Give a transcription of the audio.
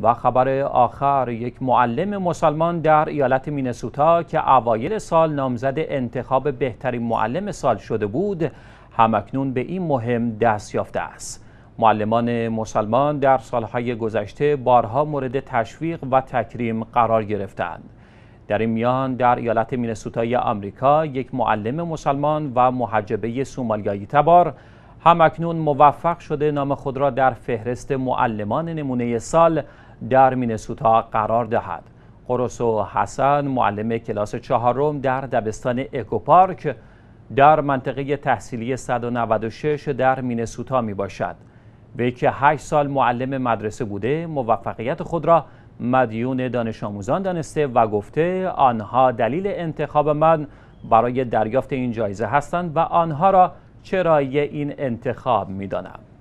و خبر آخر یک معلم مسلمان در ایالت مینسوتا که اوایل سال نامزد انتخاب بهترین معلم سال شده بود همکنون به این مهم دست یافته است معلمان مسلمان در سالهای گذشته بارها مورد تشویق و تکریم قرار گرفتند در این میان در ایالت مینسوتای آمریکا یک معلم مسلمان و محجبه سومالیایی تبار همکنون موفق شده نام خود را در فهرست معلمان نمونه سال در مینسوتا قرار دهد قرسو حسن معلم کلاس چهارم در دبستان اکوپارک در منطقه تحصیلی 196 در مینسوتا می باشد وی که 8 سال معلم مدرسه بوده موفقیت خود را مدیون دانش آموزان دانسته و گفته آنها دلیل انتخاب من برای دریافت این جایزه هستند و آنها را چرای این انتخاب می دانم.